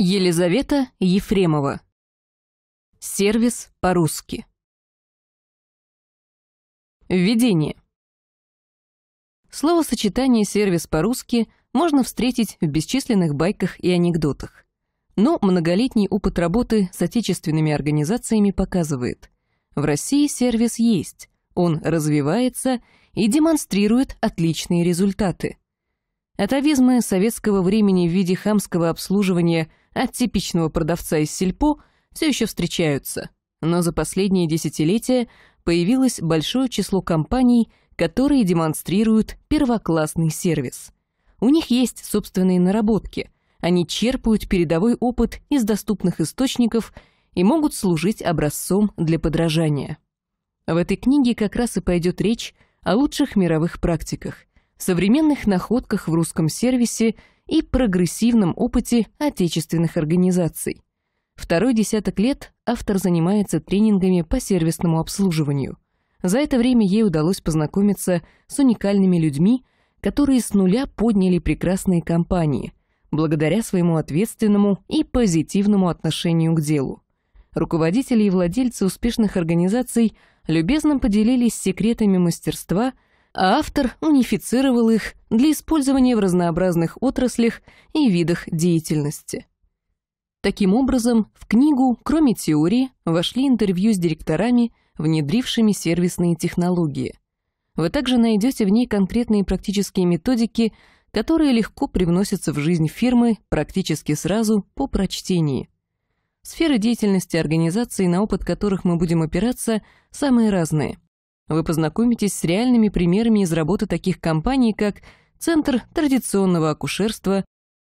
Елизавета Ефремова. Сервис по-русски. Введение. Словосочетание «сервис по-русски» можно встретить в бесчисленных байках и анекдотах. Но многолетний опыт работы с отечественными организациями показывает, в России сервис есть, он развивается и демонстрирует отличные результаты – Атовизмы советского времени в виде хамского обслуживания от типичного продавца из сельпо все еще встречаются, но за последние десятилетия появилось большое число компаний, которые демонстрируют первоклассный сервис. У них есть собственные наработки, они черпают передовой опыт из доступных источников и могут служить образцом для подражания. В этой книге как раз и пойдет речь о лучших мировых практиках, современных находках в русском сервисе и прогрессивном опыте отечественных организаций. Второй десяток лет автор занимается тренингами по сервисному обслуживанию. За это время ей удалось познакомиться с уникальными людьми, которые с нуля подняли прекрасные компании, благодаря своему ответственному и позитивному отношению к делу. Руководители и владельцы успешных организаций любезно поделились секретами мастерства – а автор унифицировал их для использования в разнообразных отраслях и видах деятельности. Таким образом, в книгу, кроме теории, вошли интервью с директорами, внедрившими сервисные технологии. Вы также найдете в ней конкретные практические методики, которые легко привносятся в жизнь фирмы практически сразу по прочтении. Сферы деятельности организации, на опыт которых мы будем опираться, самые разные – вы познакомитесь с реальными примерами из работы таких компаний, как Центр традиционного акушерства,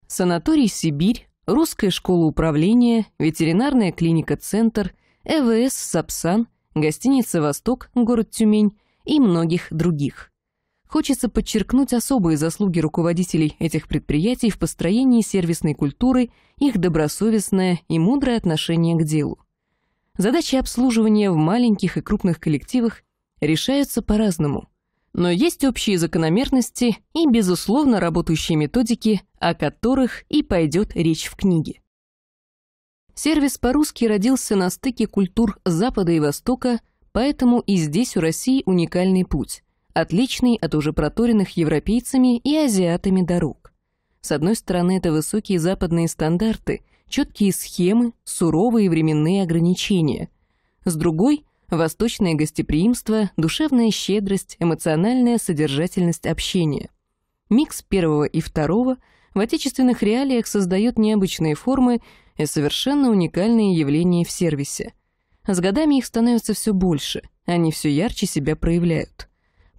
Санаторий «Сибирь», Русская школа управления, Ветеринарная клиника «Центр», ЭВС «Сапсан», гостиница «Восток», город Тюмень и многих других. Хочется подчеркнуть особые заслуги руководителей этих предприятий в построении сервисной культуры, их добросовестное и мудрое отношение к делу. Задачи обслуживания в маленьких и крупных коллективах решаются по-разному. Но есть общие закономерности и, безусловно, работающие методики, о которых и пойдет речь в книге. Сервис по-русски родился на стыке культур Запада и Востока, поэтому и здесь у России уникальный путь, отличный от уже проторенных европейцами и азиатами дорог. С одной стороны, это высокие западные стандарты, четкие схемы, суровые временные ограничения. С другой восточное гостеприимство, душевная щедрость, эмоциональная содержательность общения. Микс первого и второго в отечественных реалиях создает необычные формы и совершенно уникальные явления в сервисе. С годами их становится все больше, они все ярче себя проявляют.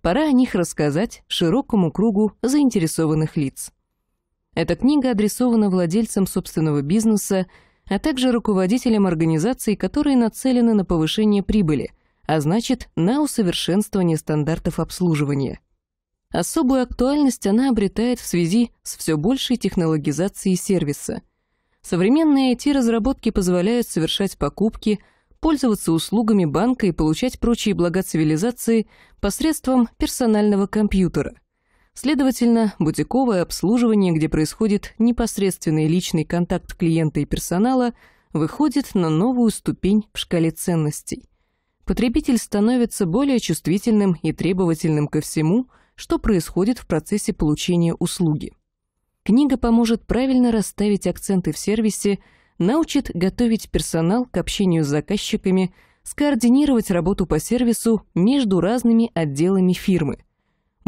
Пора о них рассказать широкому кругу заинтересованных лиц. Эта книга адресована владельцам собственного бизнеса, а также руководителям организаций, которые нацелены на повышение прибыли, а значит, на усовершенствование стандартов обслуживания. Особую актуальность она обретает в связи с все большей технологизацией сервиса. Современные IT-разработки позволяют совершать покупки, пользоваться услугами банка и получать прочие блага цивилизации посредством персонального компьютера – Следовательно, бутиковое обслуживание, где происходит непосредственный личный контакт клиента и персонала, выходит на новую ступень в шкале ценностей. Потребитель становится более чувствительным и требовательным ко всему, что происходит в процессе получения услуги. Книга поможет правильно расставить акценты в сервисе, научит готовить персонал к общению с заказчиками, скоординировать работу по сервису между разными отделами фирмы –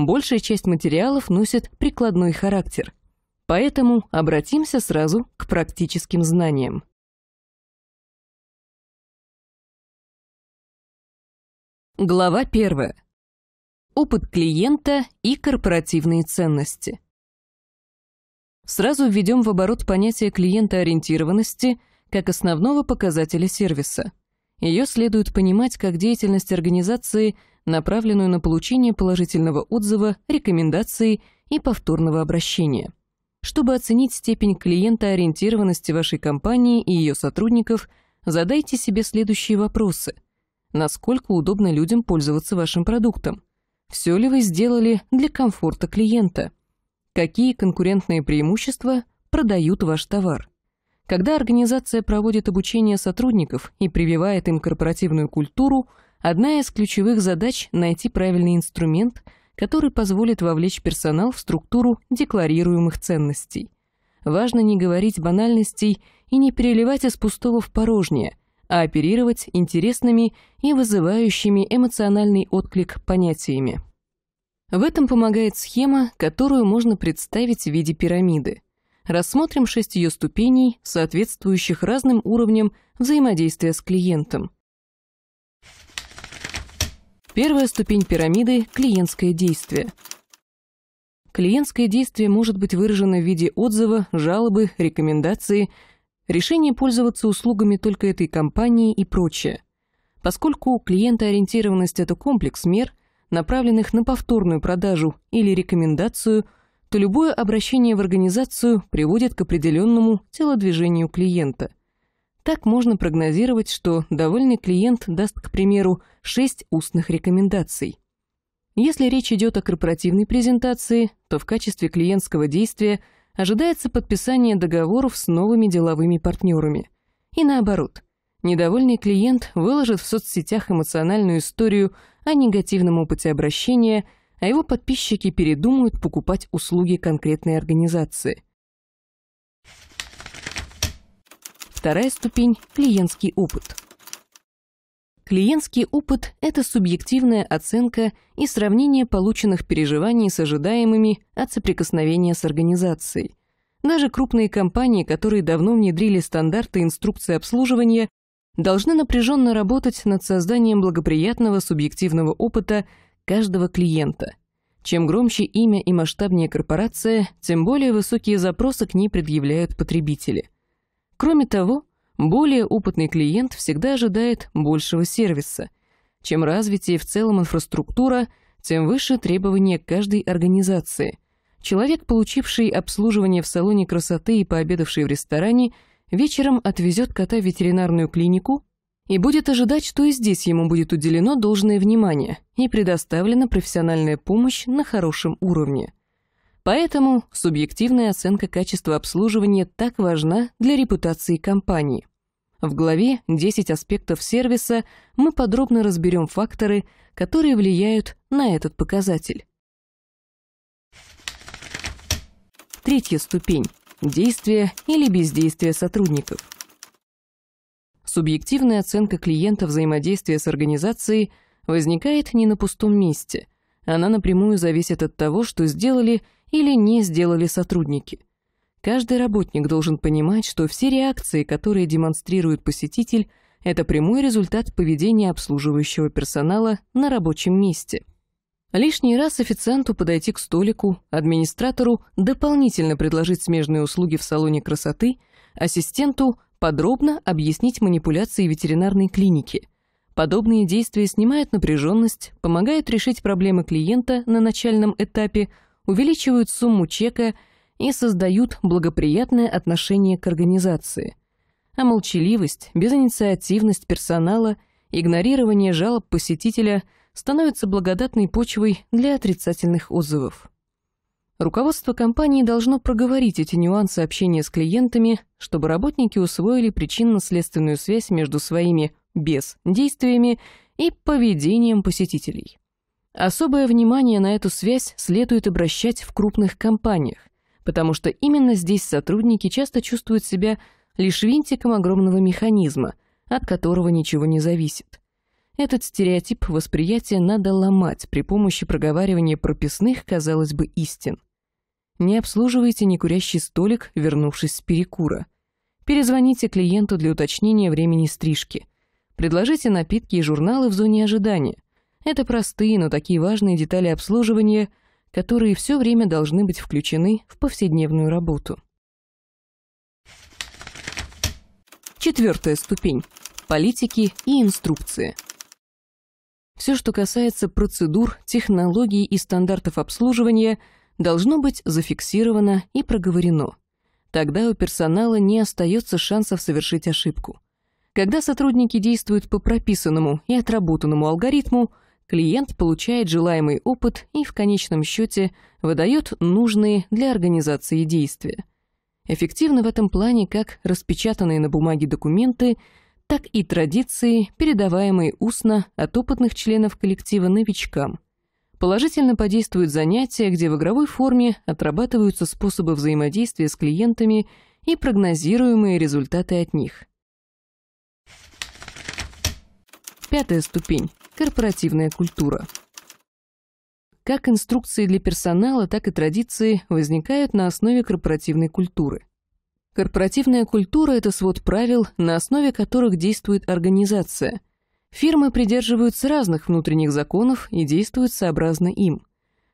большая часть материалов носит прикладной характер. Поэтому обратимся сразу к практическим знаниям. Глава первая. Опыт клиента и корпоративные ценности. Сразу введем в оборот понятие клиентоориентированности как основного показателя сервиса. Ее следует понимать как деятельность организации – направленную на получение положительного отзыва, рекомендации и повторного обращения. Чтобы оценить степень клиентоориентированности вашей компании и ее сотрудников, задайте себе следующие вопросы. Насколько удобно людям пользоваться вашим продуктом? Все ли вы сделали для комфорта клиента? Какие конкурентные преимущества продают ваш товар? Когда организация проводит обучение сотрудников и прививает им корпоративную культуру – Одна из ключевых задач – найти правильный инструмент, который позволит вовлечь персонал в структуру декларируемых ценностей. Важно не говорить банальностей и не переливать из пустого в порожнее, а оперировать интересными и вызывающими эмоциональный отклик понятиями. В этом помогает схема, которую можно представить в виде пирамиды. Рассмотрим шесть ее ступеней, соответствующих разным уровням взаимодействия с клиентом – Первая ступень пирамиды – клиентское действие. Клиентское действие может быть выражено в виде отзыва, жалобы, рекомендации, решения пользоваться услугами только этой компании и прочее. Поскольку клиентоориентированность – это комплекс мер, направленных на повторную продажу или рекомендацию, то любое обращение в организацию приводит к определенному телодвижению клиента – так можно прогнозировать, что довольный клиент даст, к примеру, 6 устных рекомендаций. Если речь идет о корпоративной презентации, то в качестве клиентского действия ожидается подписание договоров с новыми деловыми партнерами. И наоборот, недовольный клиент выложит в соцсетях эмоциональную историю о негативном опыте обращения, а его подписчики передумают покупать услуги конкретной организации – Вторая ступень – клиентский опыт. Клиентский опыт – это субъективная оценка и сравнение полученных переживаний с ожидаемыми от соприкосновения с организацией. Даже крупные компании, которые давно внедрили стандарты инструкции обслуживания, должны напряженно работать над созданием благоприятного субъективного опыта каждого клиента. Чем громче имя и масштабнее корпорация, тем более высокие запросы к ней предъявляют потребители. Кроме того, более опытный клиент всегда ожидает большего сервиса. Чем развитее в целом инфраструктура, тем выше требования каждой организации. Человек, получивший обслуживание в салоне красоты и пообедавший в ресторане, вечером отвезет кота в ветеринарную клинику и будет ожидать, что и здесь ему будет уделено должное внимание и предоставлена профессиональная помощь на хорошем уровне. Поэтому субъективная оценка качества обслуживания так важна для репутации компании. В главе 10 аспектов сервиса мы подробно разберем факторы, которые влияют на этот показатель. Третья ступень – действия или бездействие сотрудников. Субъективная оценка клиента взаимодействия с организацией возникает не на пустом месте. Она напрямую зависит от того, что сделали – или не сделали сотрудники. Каждый работник должен понимать, что все реакции, которые демонстрирует посетитель, это прямой результат поведения обслуживающего персонала на рабочем месте. Лишний раз официанту подойти к столику, администратору дополнительно предложить смежные услуги в салоне красоты, ассистенту подробно объяснить манипуляции ветеринарной клиники. Подобные действия снимают напряженность, помогают решить проблемы клиента на начальном этапе, увеличивают сумму чека и создают благоприятное отношение к организации. А молчаливость, безинициативность персонала, игнорирование жалоб посетителя становятся благодатной почвой для отрицательных отзывов. Руководство компании должно проговорить эти нюансы общения с клиентами, чтобы работники усвоили причинно-следственную связь между своими бездействиями и поведением посетителей. Особое внимание на эту связь следует обращать в крупных компаниях, потому что именно здесь сотрудники часто чувствуют себя лишь винтиком огромного механизма, от которого ничего не зависит. Этот стереотип восприятия надо ломать при помощи проговаривания прописных, казалось бы, истин. Не обслуживайте некурящий столик, вернувшись с перекура. Перезвоните клиенту для уточнения времени стрижки. Предложите напитки и журналы в зоне ожидания – это простые, но такие важные детали обслуживания, которые все время должны быть включены в повседневную работу. Четвертая ступень. Политики и инструкции. Все, что касается процедур, технологий и стандартов обслуживания, должно быть зафиксировано и проговорено. Тогда у персонала не остается шансов совершить ошибку. Когда сотрудники действуют по прописанному и отработанному алгоритму, клиент получает желаемый опыт и в конечном счете выдает нужные для организации действия. Эффективны в этом плане как распечатанные на бумаге документы, так и традиции, передаваемые устно от опытных членов коллектива новичкам. Положительно подействуют занятия, где в игровой форме отрабатываются способы взаимодействия с клиентами и прогнозируемые результаты от них. Пятая ступень корпоративная культура. Как инструкции для персонала, так и традиции возникают на основе корпоративной культуры. Корпоративная культура – это свод правил, на основе которых действует организация. Фирмы придерживаются разных внутренних законов и действуют сообразно им.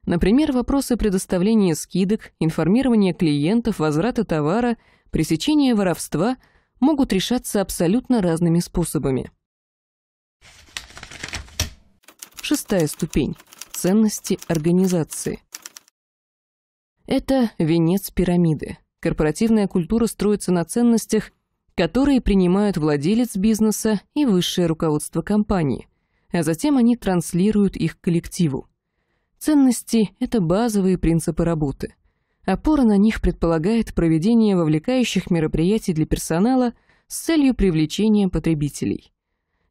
Например, вопросы предоставления скидок, информирования клиентов, возврата товара, пресечения воровства могут решаться абсолютно разными способами. Шестая ступень. Ценности организации. Это венец пирамиды. Корпоративная культура строится на ценностях, которые принимают владелец бизнеса и высшее руководство компании, а затем они транслируют их коллективу. Ценности – это базовые принципы работы. Опора на них предполагает проведение вовлекающих мероприятий для персонала с целью привлечения потребителей.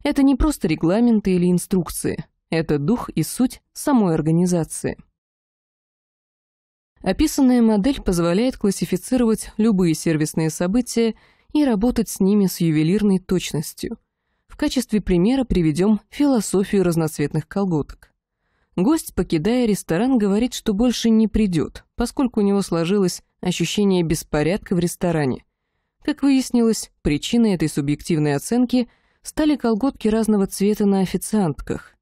Это не просто регламенты или инструкции, это дух и суть самой организации. Описанная модель позволяет классифицировать любые сервисные события и работать с ними с ювелирной точностью. В качестве примера приведем философию разноцветных колготок. Гость, покидая ресторан, говорит, что больше не придет, поскольку у него сложилось ощущение беспорядка в ресторане. Как выяснилось, причиной этой субъективной оценки стали колготки разного цвета на официантках.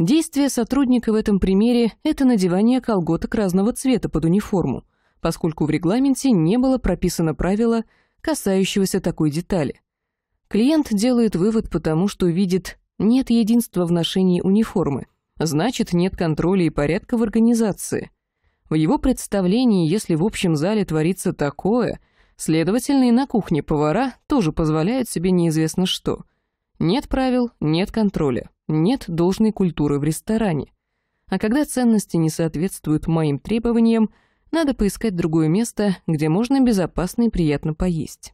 Действие сотрудника в этом примере – это надевание колготок разного цвета под униформу, поскольку в регламенте не было прописано правило, касающегося такой детали. Клиент делает вывод потому, что видит «нет единства в ношении униформы», значит, нет контроля и порядка в организации. В его представлении, если в общем зале творится такое, следовательно, и на кухне повара тоже позволяют себе неизвестно что – нет правил, нет контроля, нет должной культуры в ресторане. А когда ценности не соответствуют моим требованиям, надо поискать другое место, где можно безопасно и приятно поесть.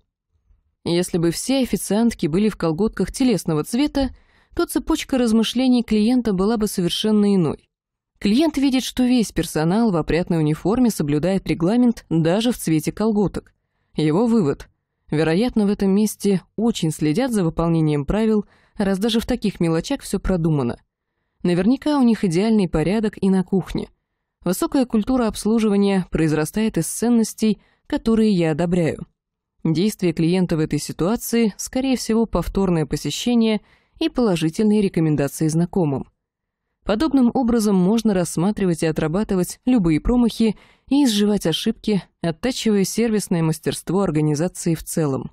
Если бы все официантки были в колготках телесного цвета, то цепочка размышлений клиента была бы совершенно иной. Клиент видит, что весь персонал в опрятной униформе соблюдает регламент даже в цвете колготок. Его вывод Вероятно, в этом месте очень следят за выполнением правил, раз даже в таких мелочах все продумано. Наверняка у них идеальный порядок и на кухне. Высокая культура обслуживания произрастает из ценностей, которые я одобряю. Действие клиента в этой ситуации, скорее всего, повторное посещение и положительные рекомендации знакомым. Подобным образом можно рассматривать и отрабатывать любые промахи и изживать ошибки, оттачивая сервисное мастерство организации в целом.